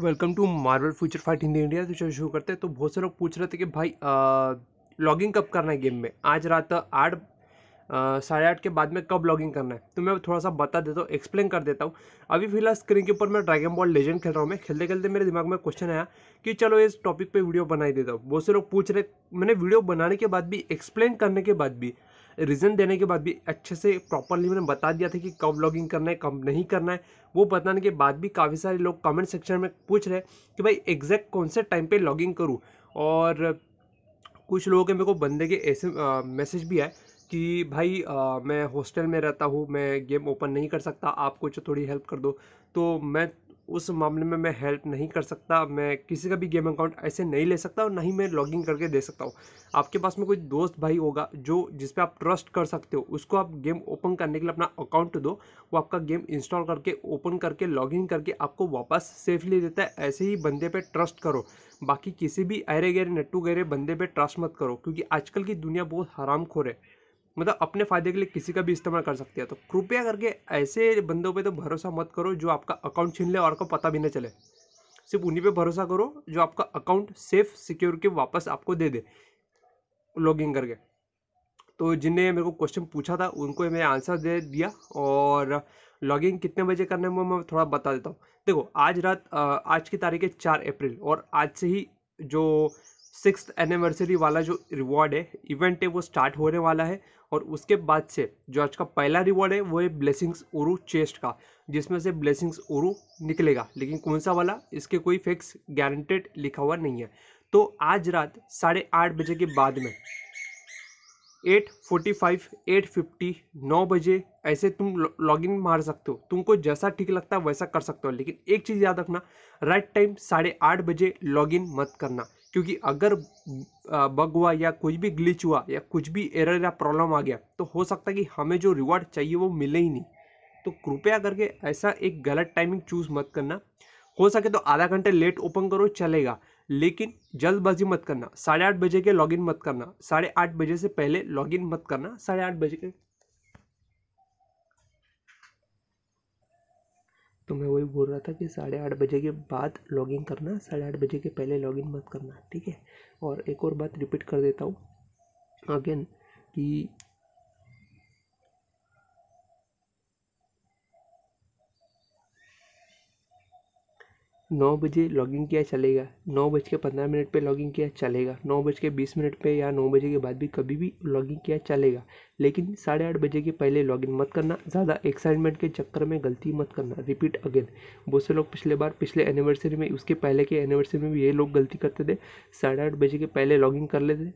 welcome to Marvel Future Fight Hindi India तो शुरू करते हैं तो बहुत से लोग पूछ रहे थे कि भाई लॉगिंग कब करना है गेम में आज रात आठ साढ़े आठ के बाद में कब लॉगिंग करना है तो मैं थोड़ा सा बता देता हूँ एक्सप्लेन कर देता हूँ अभी फिलहाल स्क्रीन के ऊपर मैं ड्रैगन बॉल लेजेंड खेल रहा हूँ मैं खेलते खेलते मेरे दिमाग में क्वेश्चन आया कि चलो इस टॉपिक पर वीडियो बना ही देता हूँ बहुत से लोग पूछ रहे मैंने वीडियो बनाने के बाद भी एक्सप्लेन करने के बाद भी रीज़न देने के बाद भी अच्छे से प्रॉपरली मैंने बता दिया था कि कब लॉगिंग करना है कब नहीं करना है वो बताने के बाद भी काफ़ी सारे लोग कमेंट सेक्शन में पूछ रहे कि भाई एग्जैक्ट कौन से टाइम पर लॉगिंग करूँ और कुछ लोगों के मेरे को बंदे के ऐसे मैसेज भी आए कि भाई आ, मैं हॉस्टल में रहता हूँ मैं गेम ओपन नहीं कर सकता आप कुछ थोड़ी हेल्प कर दो तो मैं उस मामले में मैं हेल्प नहीं कर सकता मैं किसी का भी गेम अकाउंट ऐसे नहीं ले सकता और ना ही मैं लॉगिंग करके दे सकता हूँ आपके पास में कोई दोस्त भाई होगा जो जिस पे आप ट्रस्ट कर सकते हो उसको आप गेम ओपन करने के लिए अपना अकाउंट दो वो आपका गेम इंस्टॉल करके ओपन करके लॉगिन करके आपको वापस सेफली देता है ऐसे ही बंदे पर ट्रस्ट करो बाकी किसी भी अरे गहरे नट्टू गहरे बंदे पर ट्रस्ट मत करो क्योंकि आजकल की दुनिया बहुत हराम है मतलब अपने फ़ायदे के लिए किसी का भी इस्तेमाल कर सकते हैं तो कृपया करके ऐसे बंदों पे तो भरोसा मत करो जो आपका अकाउंट छीन ले और आपको पता भी नहीं चले सिर्फ उन्हीं पे भरोसा करो जो आपका अकाउंट सेफ सिक्योर के वापस आपको दे दे लॉगिन करके तो जिनने मेरे को क्वेश्चन पूछा था उनको मैं आंसर दे दिया और लॉगिन कितने बजे करने में मैं थोड़ा बता देता हूँ देखो आज रात आज की तारीख है चार अप्रैल और आज से ही जो सिक्स एनिवर्सरी वाला जो रिवॉर्ड है इवेंट है वो स्टार्ट होने वाला है और उसके बाद से जो आज का पहला रिवॉर्ड है वो है ब्लेसिंग्स उरू चेस्ट का जिसमें से ब्लेसिंग्स उरू निकलेगा लेकिन कौन सा वाला इसके कोई फिक्स गारंटेड लिखा हुआ नहीं है तो आज रात साढ़े आठ बजे के बाद में eight forty five eight fifty नौ बजे ऐसे तुम लॉगिन मार सकते हो तुमको जैसा ठीक लगता है वैसा कर सकते हो लेकिन एक चीज़ याद रखना राइट टाइम साढ़े आठ बजे लॉगिन मत करना क्योंकि अगर बग हुआ या कुछ भी ग्लिच हुआ या कुछ भी एरर या प्रॉब्लम आ गया तो हो सकता है कि हमें जो रिवॉर्ड चाहिए वो मिले ही नहीं तो कृपया करके ऐसा एक गलत टाइमिंग चूज़ मत करना हो सके तो आधा घंटे लेट ओपन करो चलेगा लेकिन जल्दबाजी मत करना साढ़े आठ बजे के लॉगिन मत करना साढ़े आठ बजे से पहले लॉगिन मत करना साढ़े आठ बजे के तो मैं वही बोल रहा था कि साढ़े आठ बजे के बाद लॉगिन करना साढ़े आठ बजे के पहले लॉगिन मत करना ठीक है और एक और बात रिपीट कर देता हूँ अगेन कि नौ बजे लॉगिन किया चलेगा नौ बज के पंद्रह मिनट पर लॉगिन किया चलेगा नौ बज के बीस मिनट पर या नौ बजे के बाद भी कभी भी लॉगिन किया चलेगा लेकिन साढ़े आठ बजे के पहले लॉगिन मत करना ज़्यादा एक्साइटमेंट के चक्कर में गलती मत करना रिपीट अगेन बहुत से लोग पिछले बार पिछले एनिवर्सरी में उसके पहले के एनिवर्सरी में भी ये लोग गलती करते थे साढ़े आठ बजे के पहले लॉगिन कर लेते